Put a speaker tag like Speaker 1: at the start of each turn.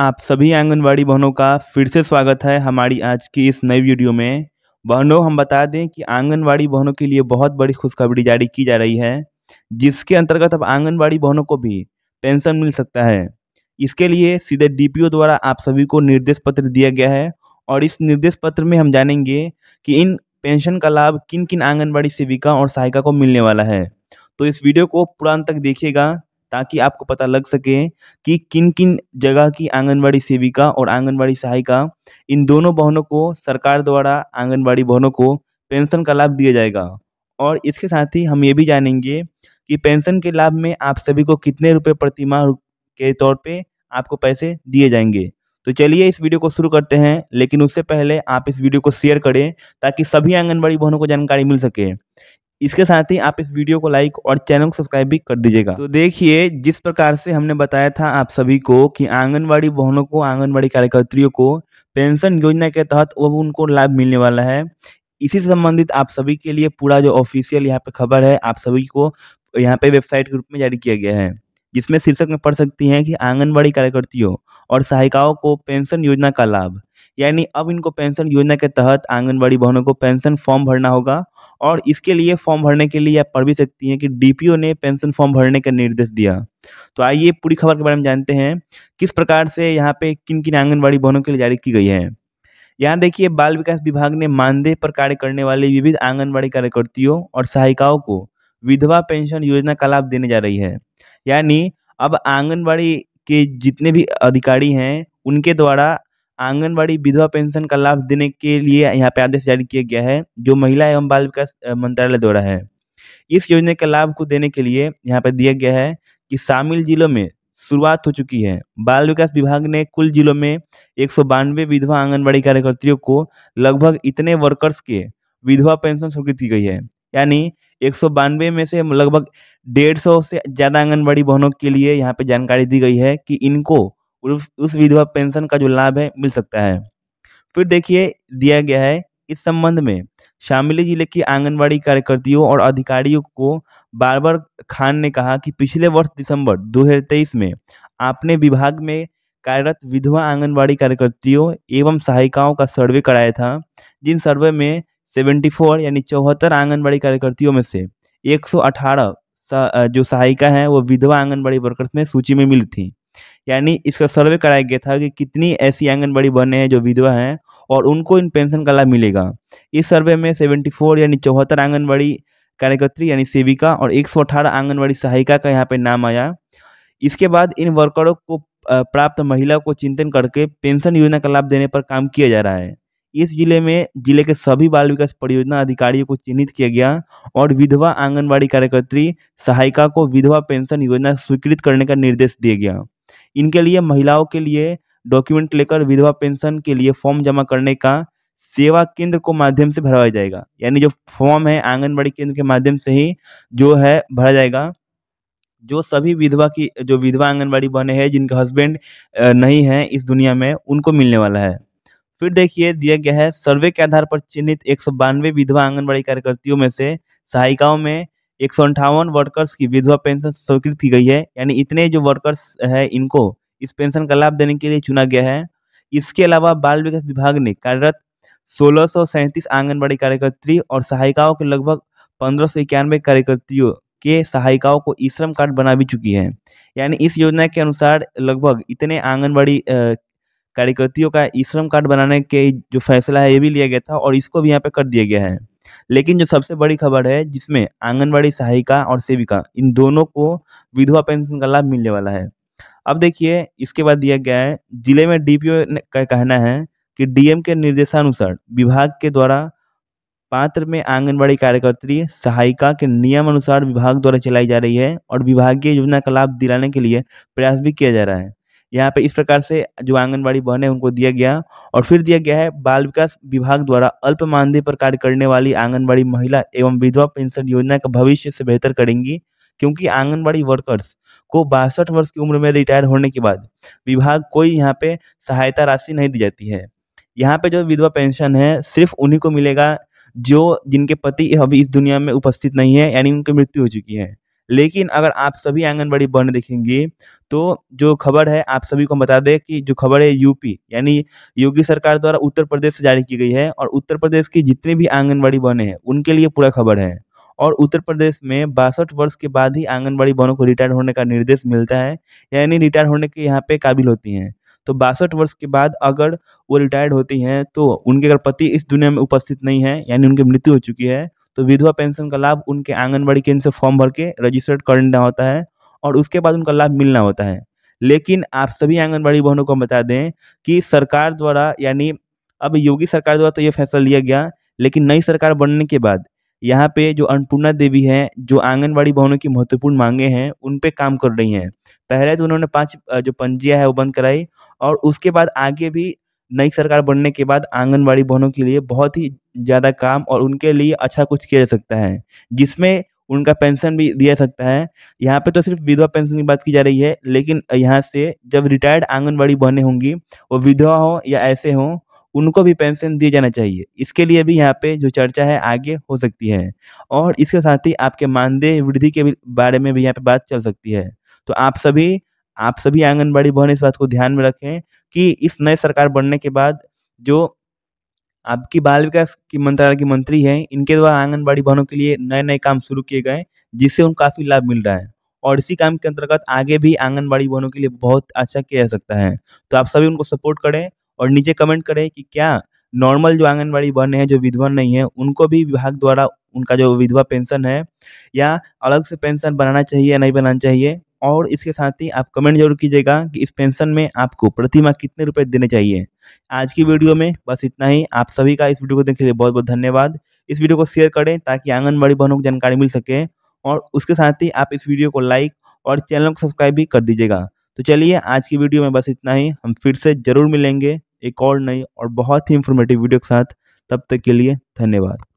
Speaker 1: आप सभी आंगनबाड़ी बहनों का फिर से स्वागत है हमारी आज की इस नई वीडियो में बहनों हम बता दें कि आंगनबाड़ी बहनों के लिए बहुत बड़ी खुशखबरी जारी की जा रही है जिसके अंतर्गत अब आंगनबाड़ी बहनों को भी पेंशन मिल सकता है इसके लिए सीधे डीपीओ द्वारा आप सभी को निर्देश पत्र दिया गया है और इस निर्देश पत्र में हम जानेंगे कि इन पेंशन का लाभ किन किन आंगनबाड़ी सेविका और सहायिका को मिलने वाला है तो इस वीडियो को पुरान तक देखिएगा ताकि आपको पता लग सके कि किन किन जगह की आंगनबाड़ी सेविका और आंगनबाड़ी सहायिका इन दोनों बहनों को सरकार द्वारा आंगनबाड़ी बहनों को पेंशन का लाभ दिया जाएगा और इसके साथ ही हम ये भी जानेंगे कि पेंशन के लाभ में आप सभी को कितने रुपये प्रति माह के तौर पर आपको पैसे दिए जाएंगे तो चलिए इस वीडियो को शुरू करते हैं लेकिन उससे पहले आप इस वीडियो को शेयर करें ताकि सभी आंगनबाड़ी बहनों को जानकारी मिल सके इसके साथ ही आप इस वीडियो को लाइक और चैनल को सब्सक्राइब भी कर दीजिएगा तो देखिए जिस प्रकार से हमने बताया था आप सभी को कि आंगनबाड़ी बहनों को आंगनबाड़ी कार्यकर्तियों को पेंशन योजना के तहत वो उनको लाभ मिलने वाला है इसी से संबंधित आप सभी के लिए पूरा जो ऑफिशियल यहाँ पे खबर है आप सभी को यहाँ पे वेबसाइट के रूप में जारी किया गया है जिसमें शीर्षक में पढ़ सकती हैं कि आंगनबाड़ी कार्यकर्तियों और सहायिकाओं को पेंशन योजना का लाभ यानी अब इनको पेंशन योजना के तहत आंगनबाड़ी बहनों को पेंशन फॉर्म भरना होगा और इसके लिए फॉर्म भरने के लिए आप पढ़ भी सकती हैं कि डीपीओ ने पेंशन फॉर्म भरने का निर्देश दिया तो आइए पूरी खबर के बारे में जानते हैं किस प्रकार से यहाँ पे किन किन आंगनबाड़ी बहनों के लिए जारी की गई है यहाँ देखिए बाल विकास विभाग ने मानदेय पर कार्य करने वाले विविध आंगनबाड़ी कार्यकर्तियों और सहायिकाओं को विधवा पेंशन योजना का लाभ देने जा रही है यानी अब आंगनबाड़ी के जितने भी अधिकारी हैं उनके द्वारा आंगनबाड़ी विधवा पेंशन का लाभ देने के लिए यहाँ पे आदेश जारी किया गया है जो महिला एवं बाल विकास मंत्रालय द्वारा है इस योजना के लाभ को देने के लिए यहाँ पे दिया गया है कि शामिल जिलों में शुरुआत हो चुकी है बाल विकास विभाग ने कुल जिलों में एक विधवा आंगनबाड़ी कार्यकर्तियों को लगभग इतने वर्कर्स के विधवा पेंशन स्वीकृत की गई है यानी एक में से लगभग डेढ़ सौ से ज़्यादा आंगनबाड़ी बहनों के लिए यहाँ पे जानकारी दी गई है कि इनको उस उस विधवा पेंशन का जो लाभ है मिल सकता है फिर देखिए दिया गया है इस संबंध में शामली जिले की आंगनबाड़ी कार्यकर्तियों और अधिकारियों को बारबर खान ने कहा कि पिछले वर्ष दिसंबर 2023 में आपने विभाग में कार्यरत विधवा आंगनबाड़ी कार्यकर्तियों एवं सहायिकाओं का सर्वे कराया था जिन सर्वे में 74 यानी चौहत्तर आंगनबाड़ी कार्यकर्तियों में से 118 जो सहायिका हैं वो विधवा आंगनबाड़ी वर्कर्स में सूची में मिली थी यानी इसका सर्वे कराया गया था कि कितनी ऐसी आंगनबाड़ी बने हैं जो विधवा हैं और उनको इन पेंशन का लाभ मिलेगा इस सर्वे में 74 यानी चौहत्तर आंगनबाड़ी कार्यकर्त्री यानी सेविका और अठारह आंगनबाड़ी सहायिका का यहाँ पे नाम आया इसके बाद इन वर्करों को प्राप्त महिला को चिंतन करके पेंशन योजना का लाभ देने पर काम किया जा रहा है इस जिले में जिले के सभी बाल विकास परियोजना अधिकारियों को चिन्हित किया गया और विधवा आंगनबाड़ी कार्यकर्त्री सहायिका को विधवा पेंशन योजना स्वीकृत करने का निर्देश दिया गया इनके लिए महिलाओं के लिए डॉक्यूमेंट लेकर विधवा पेंशन के लिए फॉर्म जमा करने का सेवा केंद्र को माध्यम से भरवाया जाएगा यानी जो फॉर्म है आंगनबाड़ी केंद्र के माध्यम से ही जो है भरा जाएगा जो सभी विधवा की जो विधवा आंगनबाड़ी बने हैं जिनका हस्बैंड नहीं है इस दुनिया में उनको मिलने वाला है फिर देखिए दिया गया है सर्वे के आधार पर चिन्हित एक विधवा आंगनबाड़ी कार्यकर्तियों में से सहायिकाओं में एक वर्कर्स की विधवा पेंशन स्वीकृत की गई है यानी इतने जो वर्कर्स है इनको इस पेंशन का लाभ देने के लिए चुना गया है इसके अलावा बाल विकास विभाग ने कार्यरत सोलह सौ सैंतीस आंगनबाड़ी कार्यकर्त्री और सहायिकाओं के लगभग पंद्रह सौ इक्यानवे कार्यकर्तियों के सहायिकाओं को ई श्रम कार्ड बना भी चुकी है यानी इस योजना के अनुसार लगभग इतने आंगनबाड़ी कार्यकर्तियों का ई श्रम कार्ड बनाने के जो फैसला है ये भी लिया गया था और इसको भी यहाँ पे कर दिया गया है लेकिन जो सबसे बड़ी खबर है जिसमें आंगनबाड़ी सहायिका और सेविका इन दोनों को विधवा पेंशन का लाभ मिलने वाला है अब देखिए इसके बाद दिया गया है जिले में डीपीओ का कहना है कि डीएम के निर्देशानुसार विभाग के द्वारा पात्र में आंगनबाड़ी कार्यकर्त्री सहायिका के नियम अनुसार विभाग द्वारा चलाई जा रही है और विभागीय योजना का लाभ दिलाने के लिए प्रयास भी किया जा रहा है यहाँ पे इस प्रकार से जो आंगनबाड़ी बहन है उनको दिया गया और फिर दिया गया है बाल विकास विभाग द्वारा अल्प मानदेय पर कार्य करने वाली आंगनबाड़ी महिला एवं विधवा पेंशन योजना का भविष्य से बेहतर करेंगी क्योंकि आंगनबाड़ी वर्कर्स को बासठ वर्ष की उम्र में रिटायर होने के बाद विभाग कोई यहाँ पे सहायता राशि नहीं दी जाती है यहाँ पे जो विधवा पेंशन है सिर्फ उन्हीं को मिलेगा जो जिनके पति अभी इस दुनिया में उपस्थित नहीं है यानी उनकी मृत्यु हो चुकी है लेकिन अगर आप सभी आंगनबाड़ी बंद देखेंगे तो जो खबर है आप सभी को बता दें कि जो खबर है यूपी यानी योगी सरकार द्वारा उत्तर प्रदेश से जारी की गई है और उत्तर प्रदेश की जितने भी आंगनबाड़ी बने हैं उनके लिए पूरा खबर है और उत्तर प्रदेश में बासठ वर्ष के बाद ही आंगनबाड़ी बहनों को रिटायर होने का निर्देश मिलता है यानी रिटायर होने के यहाँ पे काबिल होती हैं तो बासठ वर्ष के बाद अगर वो रिटायर्ड होती हैं तो उनके अगर पति इस दुनिया में उपस्थित नहीं है यानी उनकी मृत्यु हो चुकी है तो विधवा पेंशन का लाभ उनके आंगनबाड़ी केंद्र से फॉर्म भर के रजिस्टर्ड करना होता है और उसके बाद उनका लाभ मिलना होता है लेकिन आप सभी आंगनबाड़ी बहनों को बता दें कि सरकार द्वारा यानी अब योगी सरकार द्वारा तो ये फैसला लिया गया लेकिन नई सरकार बनने के बाद यहाँ पे जो अन्नपूर्णा देवी है जो आंगनबाड़ी भवनों की महत्वपूर्ण मांगे हैं उन पे काम कर रही हैं पहले तो उन्होंने पांच जो पंजिया है वो बंद कराई और उसके बाद आगे भी नई सरकार बनने के बाद आंगनबाड़ी बहनों के लिए बहुत ही ज़्यादा काम और उनके लिए अच्छा कुछ किया जा सकता है जिसमें उनका पेंशन भी दिया सकता है यहाँ पे तो सिर्फ विधवा पेंशन की बात की जा रही है लेकिन यहाँ से जब रिटायर्ड आंगनबाड़ी बहनें होंगी वो विधवा हो या ऐसे हों उनको भी पेंशन दिया जाना चाहिए इसके लिए भी यहाँ पे जो चर्चा है आगे हो सकती है और इसके साथ ही आपके मानदेय वृद्धि के बारे में भी यहाँ पे बात चल सकती है तो आप सभी आप सभी आंगनबाड़ी बहन इस बात को ध्यान में रखें कि इस नए सरकार बनने के बाद जो आपकी बाल विकास की मंत्रालय की मंत्री हैं इनके द्वारा आंगनबाड़ी बहनों के लिए नए नए काम शुरू किए गए जिससे उन काफ़ी लाभ मिल रहा है और इसी काम के अंतर्गत आगे भी आंगनबाड़ी बहनों के लिए बहुत अच्छा किया जा सकता है तो आप सभी उनको सपोर्ट करें और नीचे कमेंट करें कि क्या नॉर्मल जो आंगनबाड़ी बहन हैं जो विधवा नहीं है उनको भी विभाग द्वारा उनका जो विधवा पेंशन है या अलग से पेंशन बनाना चाहिए या नहीं बनाना चाहिए और इसके साथ ही आप कमेंट जरूर कीजिएगा कि इस पेंशन में आपको प्रति माह कितने रुपए देने चाहिए आज की वीडियो में बस इतना ही आप सभी का इस वीडियो को देखने के लिए बहुत बहुत धन्यवाद इस वीडियो को शेयर करें ताकि आंगनबाड़ी बहनों को जानकारी मिल सके और उसके साथ ही आप इस वीडियो को लाइक और चैनल को सब्सक्राइब भी कर दीजिएगा तो चलिए आज की वीडियो में बस इतना ही हम फिर से ज़रूर मिलेंगे एक और नई और बहुत ही इन्फॉर्मेटिव वीडियो के साथ तब तक के लिए धन्यवाद